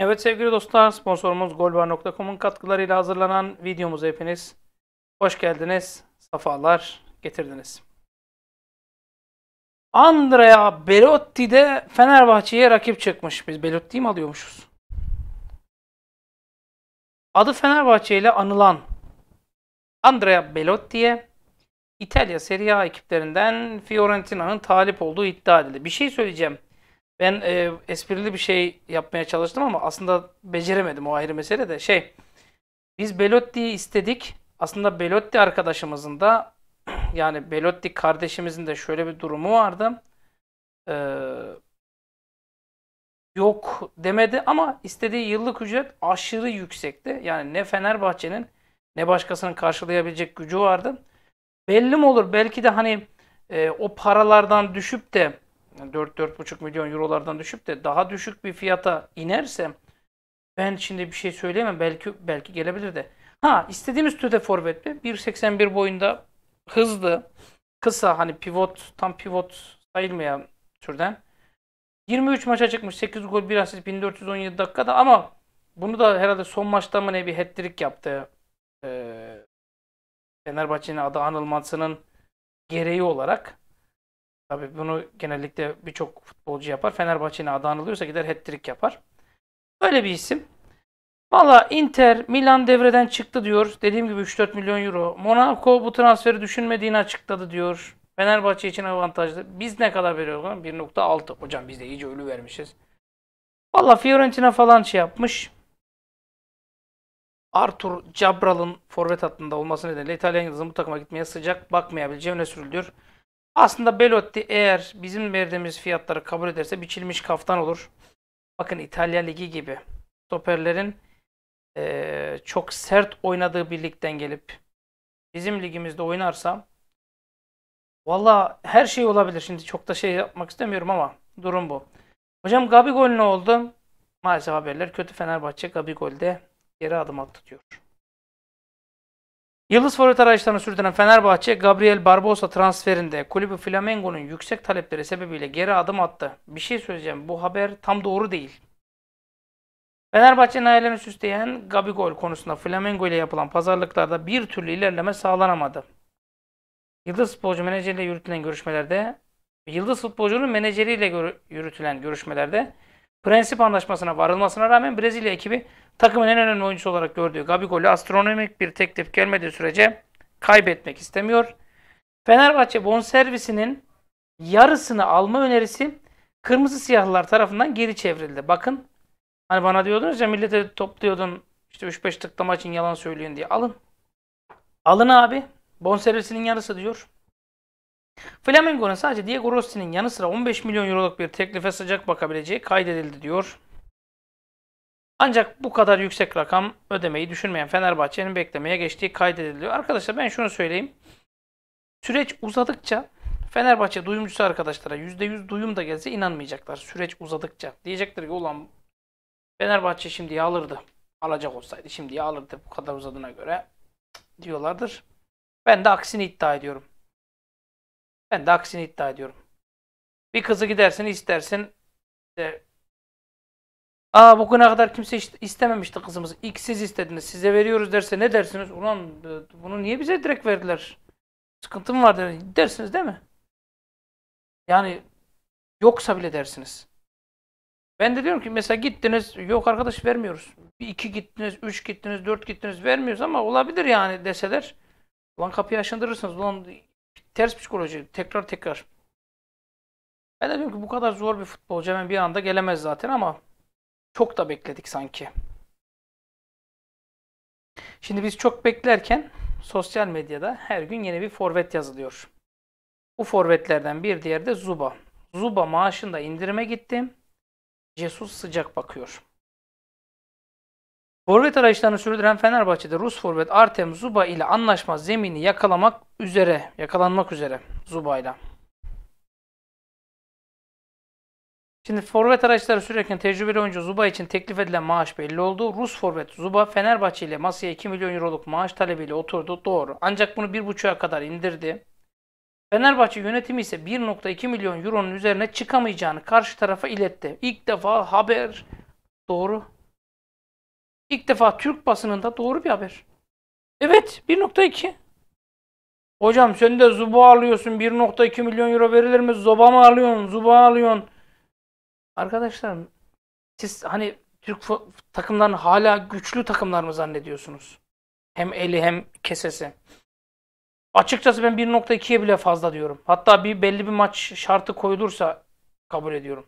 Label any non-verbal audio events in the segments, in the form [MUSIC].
Evet sevgili dostlar sponsorumuz golbar.com'un katkılarıyla hazırlanan videomuza hepiniz hoş geldiniz, safalar getirdiniz. Andrea Belotti de Fenerbahçe'ye rakip çıkmış. Biz Belotti'yi mi alıyormuşuz? Adı Fenerbahçe ile anılan Andrea Belotti'ye İtalya Serie A ekiplerinden Fiorentina'nın talip olduğu iddia edildi. Bir şey söyleyeceğim. Ben e, esprili bir şey yapmaya çalıştım ama aslında beceremedim o ayrı mesele de. Şey, biz Belotti'yi istedik. Aslında Belotti arkadaşımızın da [CLEARS THROAT] yani Belotti kardeşimizin de şöyle bir durumu vardı. Ee, yok demedi ama istediği yıllık ücret aşırı yüksekti. Yani ne Fenerbahçe'nin ne başkasının karşılayabilecek gücü vardı. Belli mi olur? Belki de hani e, o paralardan düşüp de 4-4,5 milyon eurolardan düşüp de daha düşük bir fiyata inerse ben şimdi bir şey söyleyemem. Belki belki gelebilir de. Ha istediğimiz türde forvet mi? 1.81 boyunda hızlı, kısa hani pivot, tam pivot sayılmayan türden. 23 maça çıkmış. 8 gol 1 asist 1417 dakikada ama bunu da herhalde son maçta mı ne bir hat yaptı. Ee, Fenerbahçe'nin adı anılmasının gereği olarak Tabii bunu genellikle birçok futbolcu yapar. Fenerbahçe'ne adanılıyorsa gider hat-trick yapar. öyle bir isim. Valla Inter Milan devreden çıktı diyor. Dediğim gibi 3-4 milyon euro. Monaco bu transferi düşünmediğini açıkladı diyor. Fenerbahçe için avantajlı. Biz ne kadar veriyoruz? 1.6. Hocam biz de iyice ölü vermişiz. Valla Fiorentina falan şey yapmış. Arthur Cabral'ın forvet hattında olması nedeniyle İtalyan yıldızın bu takıma gitmeye sıcak bakmayabileceğine sürülüyor. Aslında Belotti eğer bizim verdiğimiz fiyatları kabul ederse biçilmiş kaftan olur. Bakın İtalya Ligi gibi stoperlerin e, çok sert oynadığı bir ligden gelip bizim ligimizde oynarsa valla her şey olabilir. Şimdi çok da şey yapmak istemiyorum ama durum bu. Hocam Gabigol ne oldu? Maalesef haberler kötü. Fenerbahçe Gabigol'de geri adım attı diyor. Yıldız forvet araçlarına sürdüren Fenerbahçe, Gabriel Barbosa transferinde kulübü Flamengo'nun yüksek talepleri sebebiyle geri adım attı. Bir şey söyleyeceğim, bu haber tam doğru değil. Fenerbahçe'nin hayallerini süsleyen Gabigol konusunda Flamengo ile yapılan pazarlıklarda bir türlü ilerleme sağlanamadı. Yıldız futbolcu menajeriyle yürütülen görüşmelerde, Yıldız futbolcunun menajeriyle gör yürütülen görüşmelerde prensip anlaşmasına varılmasına rağmen Brezilya ekibi Takımın en önemli oyuncusu olarak gördüğü Gabi Gabigol'ü astronomik bir teklif gelmediği sürece kaybetmek istemiyor. Fenerbahçe bonservisinin yarısını alma önerisi kırmızı siyahlılar tarafından geri çevrildi. Bakın hani bana diyordunuz ya millete topluyordun işte 3-5 tıklama için yalan söyleyin diye alın. Alın abi. Bonservisinin yarısı diyor. Flamengo'nun sadece Diego Rossi'nin yanı sıra 15 milyon euroluk bir teklife sıcak bakabileceği kaydedildi diyor. Ancak bu kadar yüksek rakam ödemeyi düşünmeyen Fenerbahçe'nin beklemeye geçtiği kaydediliyor. Arkadaşlar ben şunu söyleyeyim. Süreç uzadıkça Fenerbahçe duyumcusu arkadaşlara %100 duyum da gelse inanmayacaklar. Süreç uzadıkça. Diyecektir ki ulan Fenerbahçe şimdi alırdı. Alacak olsaydı şimdi alırdı bu kadar uzadığına göre diyorlardır. Ben de aksini iddia ediyorum. Ben de aksini iddia ediyorum. Bir kızı gidersin istersin işte Aa bugüne kadar kimse istememişti kızımızı. İlk siz istediniz. Size veriyoruz derse ne dersiniz? Ulan e, bunu niye bize direkt verdiler? Sıkıntı mı var dersiniz değil mi? Yani yoksa bile dersiniz. Ben de diyorum ki mesela gittiniz yok arkadaş vermiyoruz. Bir iki gittiniz, üç gittiniz, dört gittiniz vermiyoruz ama olabilir yani deseler. Ulan kapıyı aşındırırsınız. Ulan ters psikoloji tekrar tekrar. Ben de diyorum ki bu kadar zor bir futbolcu hemen bir anda gelemez zaten ama çok da bekledik sanki. Şimdi biz çok beklerken sosyal medyada her gün yeni bir forvet yazılıyor. Bu forvetlerden bir diğer de Zuba. Zuba maaşında indirime gittim. Jesus sıcak bakıyor. Forvet arayışlarını sürdüren Fenerbahçe'de Rus forvet Artem Zuba ile anlaşma zemini yakalamak üzere, yakalanmak üzere Zuba ile. Şimdi forvet araçları sürerken tecrübeli oyuncu Zuba için teklif edilen maaş belli oldu. Rus forvet Zuba Fenerbahçe ile masaya 2 milyon euroluk maaş talebiyle oturdu. Doğru. Ancak bunu 1.5'a kadar indirdi. Fenerbahçe yönetimi ise 1.2 milyon euronun üzerine çıkamayacağını karşı tarafa iletti. İlk defa haber doğru. İlk defa Türk basınında doğru bir haber. Evet 1.2. Hocam sen de Zuba alıyorsun 1.2 milyon euro verilir mi? Zoba mı alıyorsun? Zuba alıyorsun. Arkadaşlar siz hani Türk takımlarını hala güçlü takımlar mı zannediyorsunuz? Hem eli hem kesesi. Açıkçası ben 1.2'ye bile fazla diyorum. Hatta bir belli bir maç şartı koyulursa kabul ediyorum.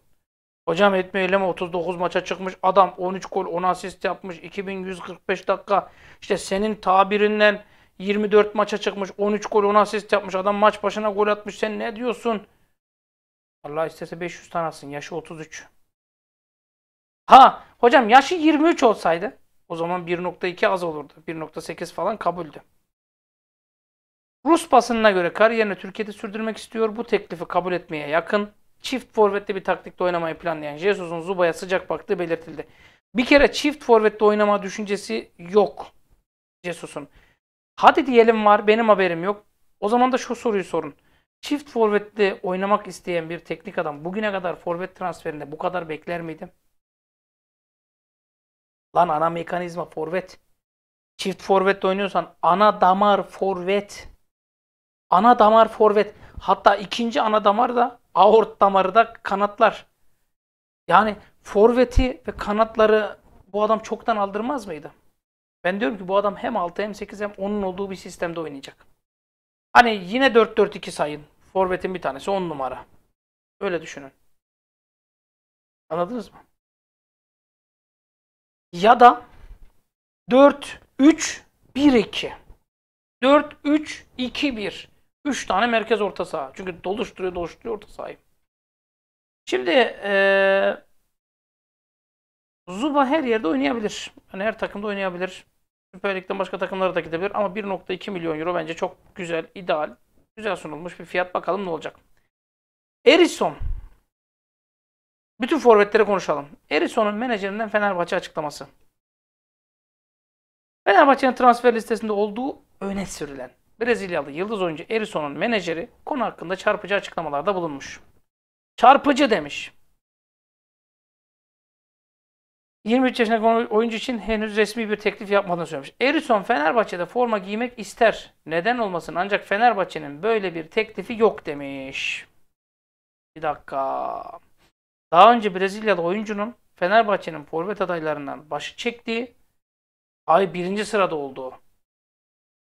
Hocam etme eyleme 39 maça çıkmış adam 13 gol 10 asist yapmış 2145 dakika İşte senin tabirinden 24 maça çıkmış 13 gol 10 asist yapmış adam maç başına gol atmış sen ne diyorsun? Allah istese 500 tane atsın. Yaşı 33. Ha hocam yaşı 23 olsaydı o zaman 1.2 az olurdu. 1.8 falan kabuldü. Rus basınına göre kariyerini Türkiye'de sürdürmek istiyor. Bu teklifi kabul etmeye yakın. Çift forvetli bir taktikte oynamayı planlayan Jesus'un Zuba'ya sıcak baktığı belirtildi. Bir kere çift forvetli oynama düşüncesi yok Jesus'un. Hadi diyelim var benim haberim yok. O zaman da şu soruyu sorun. Çift forvetli oynamak isteyen bir teknik adam bugüne kadar forvet transferinde bu kadar bekler miydim? Lan ana mekanizma forvet. Çift forvet oynuyorsan ana damar forvet. Ana damar forvet. Hatta ikinci ana damar da aort damarı da kanatlar. Yani forveti ve kanatları bu adam çoktan aldırmaz mıydı? Ben diyorum ki bu adam hem 6 hem 8 hem 10'un olduğu bir sistemde oynayacak. Hani yine 4-4-2 sayın forvetin bir tanesi 10 numara. Öyle düşünün. Anladınız mı? Ya da 4 3 1 2. 4 3 2 1. 3 tane merkez orta saha. Çünkü doluşturuyor, doluşturuyor orta sahayı. Şimdi ee, Zuba her yerde oynayabilir. Yani her takımda oynayabilir. Süper Lig'den başka takımlara da gidebilir ama 1.2 milyon euro bence çok güzel, ideal Güzel sunulmuş bir fiyat. Bakalım ne olacak. Erison. Bütün forvetleri konuşalım. Erison'un menajerinden Fenerbahçe açıklaması. Fenerbahçe'nin transfer listesinde olduğu öne sürülen Brezilyalı yıldız oyuncu Erison'un menajeri konu hakkında çarpıcı açıklamalarda bulunmuş. Çarpıcı demiş. 23 yaşındaki oyuncu için henüz resmi bir teklif yapmadığını söylemiş. Erison Fenerbahçe'de forma giymek ister. Neden olmasın? Ancak Fenerbahçe'nin böyle bir teklifi yok demiş. Bir dakika. Daha önce Brezilyalı oyuncunun Fenerbahçe'nin forvet adaylarından başı çektiği ay birinci sırada olduğu.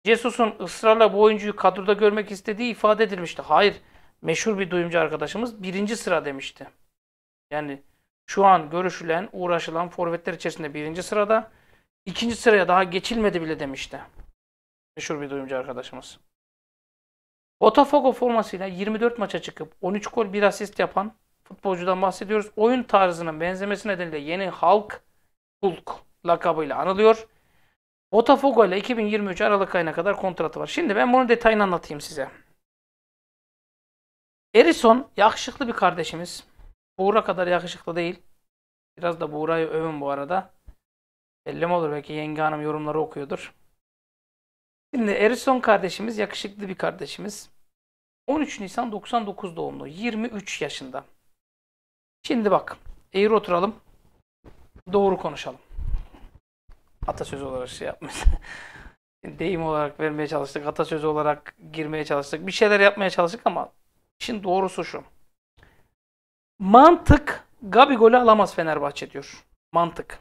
Jesus'un ısrarla bu oyuncuyu kadroda görmek istediği ifade edilmişti. Hayır. Meşhur bir duyumcu arkadaşımız birinci sıra demişti. Yani şu an görüşülen, uğraşılan forvetler içerisinde birinci sırada. ikinci sıraya daha geçilmedi bile demişti. Meşhur bir duyumcu arkadaşımız. Botafogo formasıyla 24 maça çıkıp 13 gol 1 asist yapan futbolcudan bahsediyoruz. Oyun tarzının benzemesi nedeniyle yeni Halk Hulk lakabıyla anılıyor. Botafogo ile 2023 Aralık ayına kadar kontratı var. Şimdi ben bunun detayını anlatayım size. Erison yakışıklı bir kardeşimiz. Buğra kadar yakışıklı değil. Biraz da Buğra'yı övün bu arada. Belli olur belki yenge hanım yorumları okuyordur. Şimdi Erison kardeşimiz yakışıklı bir kardeşimiz. 13 Nisan 99 doğumlu. 23 yaşında. Şimdi bak. Eğri oturalım. Doğru konuşalım. Atasözü olarak şey yapmış. [LAUGHS] Deyim olarak vermeye çalıştık. Atasözü olarak girmeye çalıştık. Bir şeyler yapmaya çalıştık ama şimdi doğrusu şu. Mantık Gabigol'ü alamaz Fenerbahçe diyor. Mantık.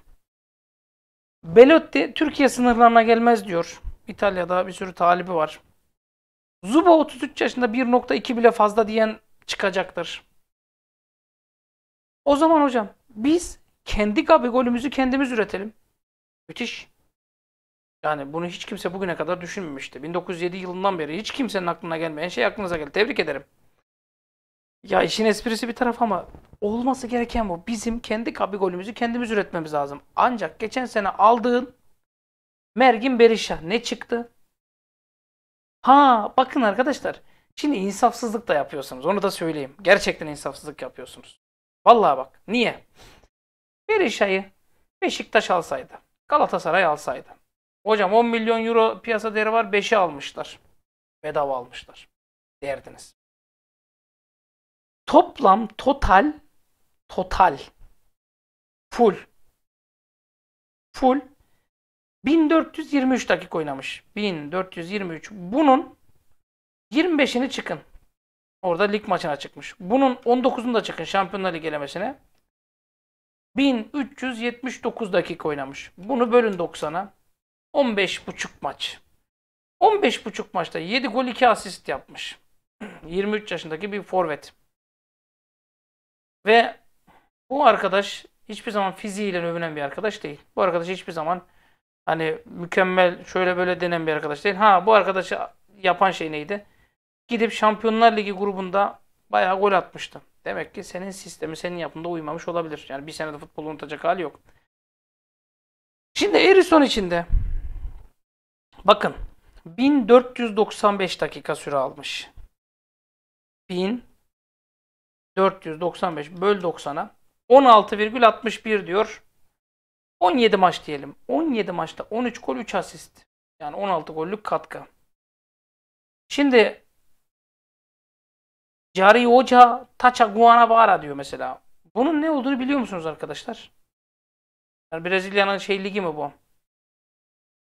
Belotti Türkiye sınırlarına gelmez diyor. İtalya'da bir sürü talibi var. Zuba 33 yaşında 1.2 bile fazla diyen çıkacaktır. O zaman hocam biz kendi Gabigol'ümüzü kendimiz üretelim. Müthiş. Yani bunu hiç kimse bugüne kadar düşünmemişti. 1907 yılından beri hiç kimsenin aklına gelmeyen şey aklınıza geldi. Tebrik ederim. Ya işin esprisi bir taraf ama olması gereken bu. Bizim kendi golümüzü kendimiz üretmemiz lazım. Ancak geçen sene aldığın Mergin Berisha ne çıktı? Ha bakın arkadaşlar. Şimdi insafsızlık da yapıyorsunuz. Onu da söyleyeyim. Gerçekten insafsızlık yapıyorsunuz. Vallahi bak. Niye? Berisha'yı Beşiktaş alsaydı. Galatasaray alsaydı. Hocam 10 milyon euro piyasa değeri var. 5'i almışlar. Bedava almışlar. Derdiniz. Toplam total total full full 1423 dakika oynamış. 1423. Bunun 25'ini çıkın. Orada lig maçına çıkmış. Bunun 19'unu da çıkın Şampiyonlar Ligi elemesine. 1379 dakika oynamış. Bunu bölün 90'a. 15,5 maç. 15,5 maçta 7 gol 2 asist yapmış. 23 [CLEARS THROAT] yaşındaki bir forvet. Ve bu arkadaş hiçbir zaman fiziğiyle övünen bir arkadaş değil. Bu arkadaş hiçbir zaman hani mükemmel şöyle böyle denen bir arkadaş değil. Ha bu arkadaşı yapan şey neydi? Gidip Şampiyonlar Ligi grubunda bayağı gol atmıştı. Demek ki senin sistemi senin yapında uymamış olabilir. Yani bir senede futbolu unutacak hali yok. Şimdi Erison içinde bakın 1495 dakika süre almış. 1000 495 böl 90'a 16,61 diyor. 17 maç diyelim. 17 maçta 13 gol 3 asist. Yani 16 gollük katkı. Şimdi Cari Hoca Taça Guanabara diyor mesela. Bunun ne olduğunu biliyor musunuz arkadaşlar? Yani Brezilya'nın şey ligi mi bu?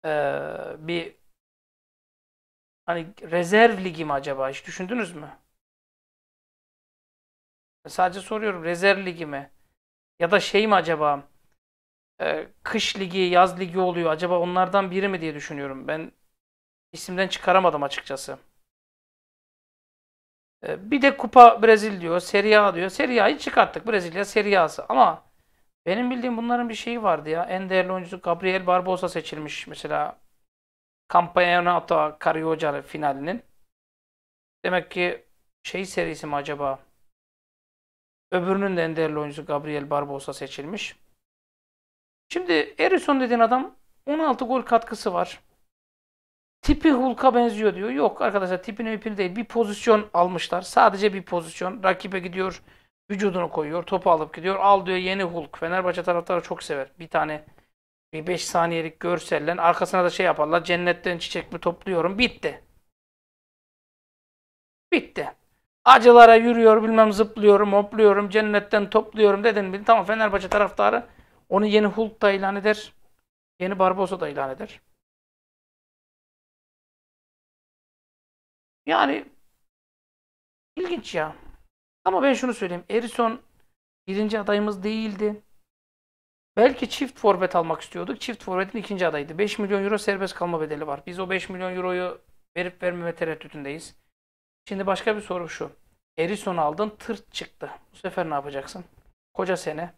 Ee, bir hani rezerv ligi mi acaba? Hiç düşündünüz mü? Sadece soruyorum rezerv ligi mi? Ya da şey mi acaba? Ee, kış ligi, yaz ligi oluyor. Acaba onlardan biri mi diye düşünüyorum. Ben isimden çıkaramadım açıkçası. Ee, bir de Kupa Brezilya diyor. Serie A diyor. Serie A'yı çıkarttık. Brezilya Serie A'sı. Ama benim bildiğim bunların bir şeyi vardı ya. En değerli oyuncusu Gabriel Barbosa seçilmiş mesela. Campeonato Carioca finalinin. Demek ki şey serisi mi acaba? Öbürünün de en değerli oyuncusu Gabriel Barbosa seçilmiş. Şimdi Erison dediğin adam 16 gol katkısı var. Tipi Hulk'a benziyor diyor. Yok arkadaşlar tipini ipini değil. Bir pozisyon almışlar. Sadece bir pozisyon. Rakibe gidiyor. Vücudunu koyuyor. Topu alıp gidiyor. Al diyor yeni Hulk. Fenerbahçe taraftarı çok sever. Bir tane bir 5 saniyelik görsellen. Arkasına da şey yaparlar. Cennetten çiçek mi topluyorum. Bitti. Bitti. Acılara yürüyor, bilmem zıplıyorum, hopluyorum, cennetten topluyorum dedin mi? Tamam Fenerbahçe taraftarı onu yeni Hulk da ilan eder. Yeni Barbosa da ilan eder. Yani ilginç ya. Ama ben şunu söyleyeyim. Erison birinci adayımız değildi. Belki çift forvet almak istiyorduk. Çift forvetin ikinci adaydı. 5 milyon euro serbest kalma bedeli var. Biz o 5 milyon euroyu verip vermeme tereddütündeyiz. Şimdi başka bir soru şu. Erison aldın tırt çıktı. Bu sefer ne yapacaksın? Koca sene.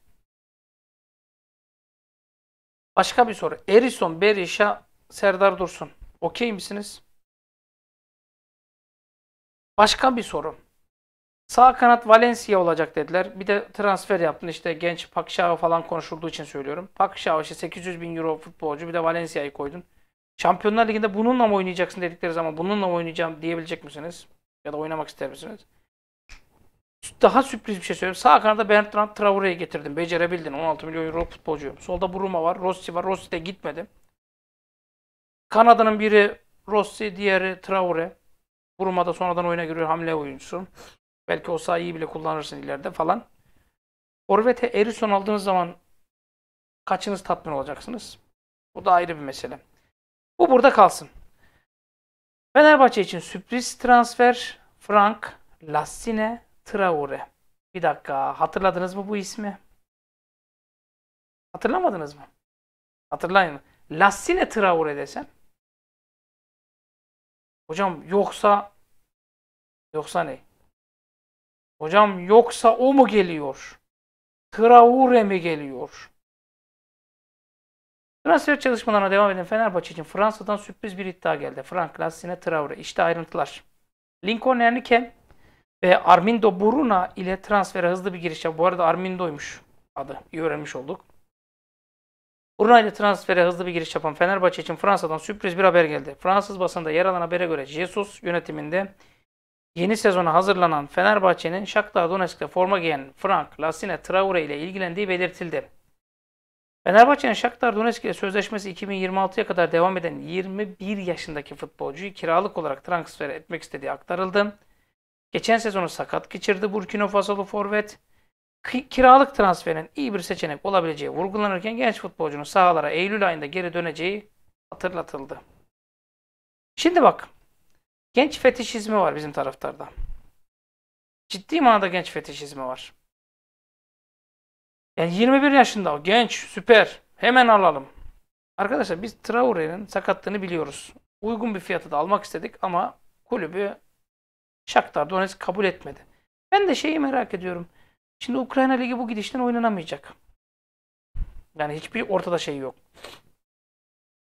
Başka bir soru. Erison, Berisha, Serdar Dursun. Okey misiniz? Başka bir soru. Sağ kanat Valencia olacak dediler. Bir de transfer yaptın işte genç Pakşava falan konuşulduğu için söylüyorum. Pakşava işte 800 bin euro futbolcu bir de Valencia'yı koydun. Şampiyonlar Ligi'nde bununla mı oynayacaksın dedikleri zaman bununla mı oynayacağım diyebilecek misiniz? Ya da oynamak ister misiniz? Daha sürpriz bir şey söyleyeyim. Sağ kanada Bertrand Traore'yi getirdim. Becerebildin. 16 milyon euro futbolcuyum. Solda Bruma var. Rossi var. Rossi de gitmedim. Kanada'nın biri Rossi, diğeri Traore. Bruma da sonradan oyuna giriyor. Hamle oyuncusu. Belki o sayıyı bile kullanırsın ileride falan. Orvete Erison aldığınız zaman kaçınız tatmin olacaksınız? Bu da ayrı bir mesele. Bu burada kalsın. Fenerbahçe için sürpriz transfer Frank Lassine Traore. Bir dakika hatırladınız mı bu ismi? Hatırlamadınız mı? Hatırlayın. Lassine Traore desem. Hocam yoksa yoksa ne? Hocam yoksa o mu geliyor? Traore mi geliyor? Transfer çalışmalarına devam eden Fenerbahçe için Fransa'dan sürpriz bir iddia geldi. Frank Lassine Traore. İşte ayrıntılar. Lincoln Enrique ve Armindo Buruna ile transfere hızlı bir giriş yap. Bu arada Armindo'ymuş adı. İyi öğrenmiş olduk. Buruna ile transfere hızlı bir giriş yapan Fenerbahçe için Fransa'dan sürpriz bir haber geldi. Fransız basında yer alan habere göre Jesus yönetiminde yeni sezona hazırlanan Fenerbahçe'nin Shakhtar Donetsk'te forma giyen Frank Lassine Traore ile ilgilendiği belirtildi. Fenerbahçe'nin Shakhtar Donetsk ile sözleşmesi 2026'ya kadar devam eden 21 yaşındaki futbolcuyu kiralık olarak transfer etmek istediği aktarıldı. Geçen sezonu sakat geçirdi Burkina Fasolu forvet. Kiralık transferin iyi bir seçenek olabileceği vurgulanırken genç futbolcunun sahalara Eylül ayında geri döneceği hatırlatıldı. Şimdi bak. Genç fetişizmi var bizim taraftarda. Ciddi manada genç fetişizmi var. Yani 21 yaşında o genç, süper. Hemen alalım. Arkadaşlar biz Traore'nin sakatlığını biliyoruz. Uygun bir fiyatı da almak istedik ama kulübü Shakhtar Donetsk kabul etmedi. Ben de şeyi merak ediyorum. Şimdi Ukrayna Ligi bu gidişten oynanamayacak. Yani hiçbir ortada şey yok.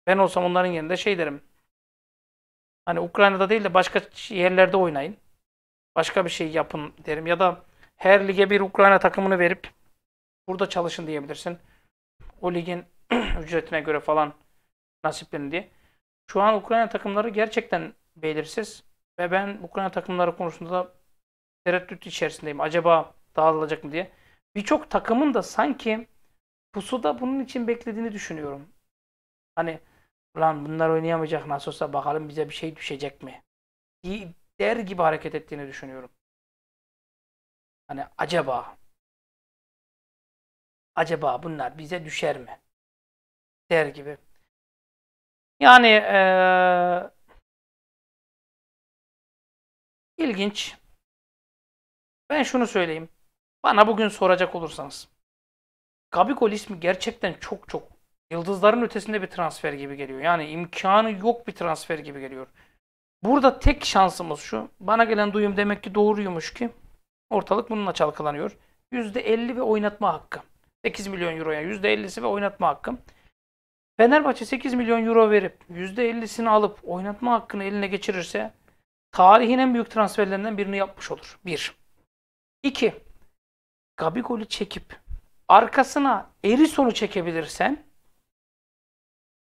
Ben olsam onların yerinde şey derim. Hani Ukrayna'da değil de başka yerlerde oynayın. Başka bir şey yapın derim. Ya da her lige bir Ukrayna takımını verip Burada çalışın diyebilirsin. O ligin [CLEARS THROAT] ücretine göre falan nasiplerini diye. Şu an Ukrayna takımları gerçekten belirsiz ve ben Ukrayna takımları konusunda da tereddüt içerisindeyim. Acaba dağılacak mı diye. Birçok takımın da sanki pusuda bunun için beklediğini düşünüyorum. Hani lan bunlar oynayamayacak nasıl olsa bakalım bize bir şey düşecek mi? der gibi hareket ettiğini düşünüyorum. Hani acaba acaba bunlar bize düşer mi? Der gibi. Yani ee, ilginç. Ben şunu söyleyeyim. Bana bugün soracak olursanız. Gabigol ismi gerçekten çok çok yıldızların ötesinde bir transfer gibi geliyor. Yani imkanı yok bir transfer gibi geliyor. Burada tek şansımız şu. Bana gelen duyum demek ki doğruymuş ki ortalık bununla çalkalanıyor. %50 ve oynatma hakkı. 8 milyon euroya %50'si ve oynatma hakkım. Fenerbahçe 8 milyon euro verip %50'sini alıp oynatma hakkını eline geçirirse tarihin en büyük transferlerinden birini yapmış olur. 1. 2. Gabigol'ü çekip arkasına Erisson'u çekebilirsen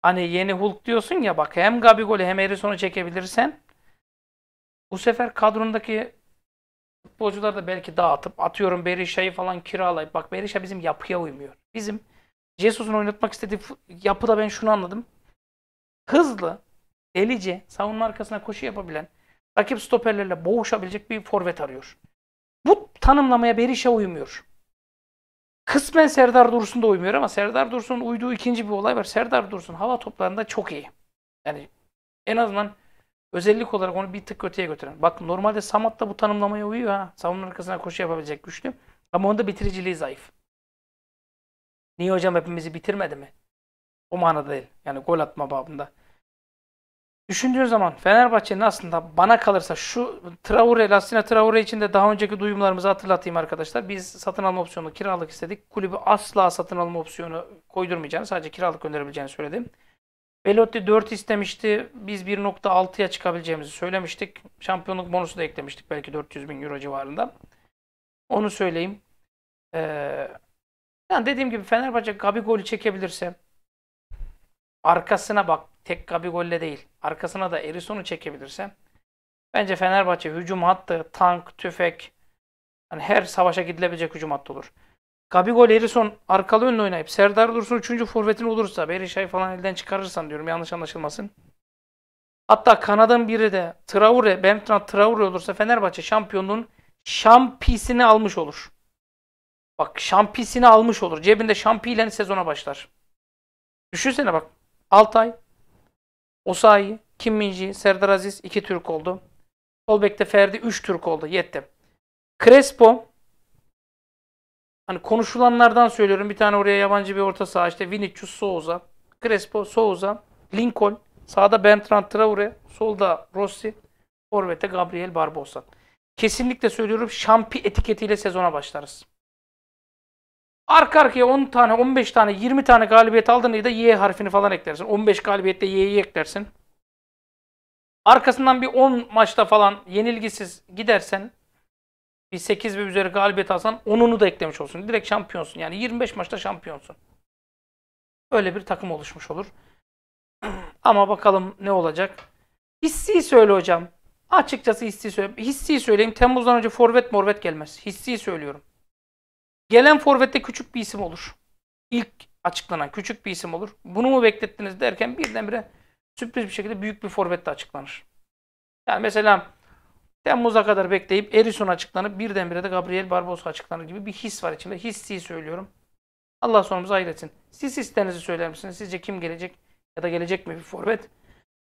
hani yeni Hulk diyorsun ya bak hem Gabigol'ü hem Erisson'u çekebilirsen bu sefer kadrondaki Futbolcuları da belki dağıtıp atıyorum Berisha'yı falan kiralayıp. Bak Berisha bizim yapıya uymuyor. Bizim Jesus'un oynatmak istediği yapıda ben şunu anladım. Hızlı, delice, savunma arkasına koşu yapabilen, rakip stoperlerle boğuşabilecek bir forvet arıyor. Bu tanımlamaya Berisha uymuyor. Kısmen Serdar Dursun da uymuyor ama Serdar Dursun'un uyduğu ikinci bir olay var. Serdar Dursun hava toplarında çok iyi. Yani en azından özellik olarak onu bir tık öteye götüren. Bak normalde Samat da bu tanımlamaya uyuyor ha. Savunma arkasına koşu yapabilecek güçlü. Ama onda bitiriciliği zayıf. Niye hocam hepimizi bitirmedi mi? O manada değil. Yani gol atma babında. Düşündüğün zaman Fenerbahçe'nin aslında bana kalırsa şu Traore, lastina Traore için de daha önceki duyumlarımızı hatırlatayım arkadaşlar. Biz satın alma opsiyonu kiralık istedik. Kulübü asla satın alma opsiyonu koydurmayacağını sadece kiralık gönderebileceğini söyledim. Belotti 4 istemişti. Biz 1.6'ya çıkabileceğimizi söylemiştik. Şampiyonluk bonusu da eklemiştik. Belki 400 bin euro civarında. Onu söyleyeyim. Ee, yani dediğim gibi Fenerbahçe Gabi golü çekebilirse arkasına bak tek Gabi golle değil. Arkasına da Erisson'u çekebilirse bence Fenerbahçe hücum hattı, tank, tüfek yani her savaşa gidilebilecek hücum hattı olur. Gabigol Erison arkalı önlü oynayıp Serdar Dursun 3. forvetin olursa Berişay falan elden çıkarırsan diyorum yanlış anlaşılmasın. Hatta kanadın biri de Traore, Bertrand Traore olursa Fenerbahçe şampiyonun şampisini almış olur. Bak şampisini almış olur. Cebinde şampi ile sezona başlar. Düşünsene bak. Altay, Osayi, Kim Minji, Serdar Aziz 2 Türk oldu. Sol Ferdi 3 Türk oldu. Yetti. Crespo, Hani konuşulanlardan söylüyorum. Bir tane oraya yabancı bir orta saha işte Vinicius Souza, Crespo Souza, Lincoln, sağda Bertrand Traore, solda Rossi, forvete Gabriel Barbosa. Kesinlikle söylüyorum şampi etiketiyle sezona başlarız. Arka arkaya 10 tane, 15 tane, 20 tane galibiyet aldın aldığında da Y harfini falan eklersin. 15 galibiyette Y'yi eklersin. Arkasından bir 10 maçta falan yenilgisiz gidersen bir 8 ve üzeri galibiyet alsan 10'unu da eklemiş olsun. Direkt şampiyonsun. Yani 25 maçta şampiyonsun. Öyle bir takım oluşmuş olur. [CLEARS THROAT] Ama bakalım ne olacak. Hissi söyle hocam. Açıkçası hissi söyle. Hissi söyleyeyim. Temmuz'dan önce forvet morvet gelmez. Hissi söylüyorum. Gelen forvette küçük bir isim olur. İlk açıklanan küçük bir isim olur. Bunu mu beklettiniz derken birdenbire sürpriz bir şekilde büyük bir Forvet'te açıklanır. Yani mesela Temmuz'a kadar bekleyip Erison açıklanıp birdenbire de Gabriel Barbosa açıklanır gibi bir his var içinde. Hissi söylüyorum. Allah sonumuzu hayretsin. Siz hislerinizi söyler misiniz? Sizce kim gelecek? Ya da gelecek mi bir forvet?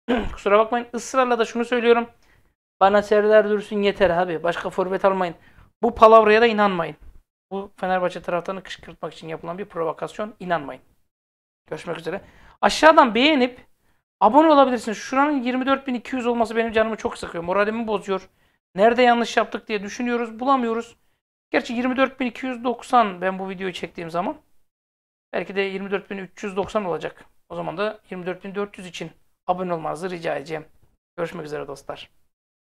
[CLEARS THROAT] Kusura bakmayın. Israrla da şunu söylüyorum. Bana Serdar Dursun yeter abi. Başka forvet almayın. Bu palavraya da inanmayın. Bu Fenerbahçe taraftarını kışkırtmak için yapılan bir provokasyon. İnanmayın. Görüşmek üzere. Aşağıdan beğenip abone olabilirsiniz. Şuranın 24.200 olması benim canımı çok sıkıyor. Moralimi bozuyor. Nerede yanlış yaptık diye düşünüyoruz. Bulamıyoruz. Gerçi 24.290 ben bu videoyu çektiğim zaman. Belki de 24.390 olacak. O zaman da 24.400 için abone olmanızı rica edeceğim. Görüşmek üzere dostlar.